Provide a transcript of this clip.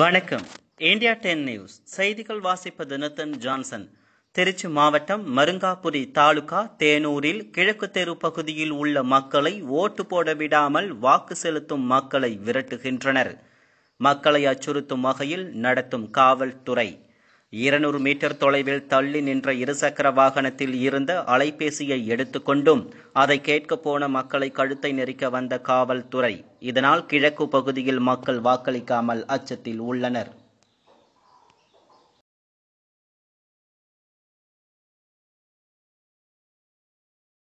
வணக்கம் India ten news செய்திகள் வாசிப்பது நித்தன் ஜான்சன் திருச்சி மாவட்டம் மருங்காபுரி தாலுகா தேனூரில் கிழக்கு தெரு பகுதியில் உள்ள மக்களை ஓட்டு போட விடாமல் வாக்கு செலுத்தும் மக்களை விரட்டுகின்றனர் மக்களை அச்சுறுத்தும் வகையில் நடத்தும் காவல்துறை இருநூறு மீட்டர் தொலைவில் தள்ளி நின்ற இருசக்கர வாகனத்தில் இருந்த அலைபேசியை எடுத்துக்கொண்டும் அதை கேட்க போன மக்களை கழுத்தை நெரிக்க வந்த காவல்துறை இதனால் கிழக்கு பகுதியில் மக்கள் வாக்களிக்காமல் அச்சத்தில் உள்ளனர்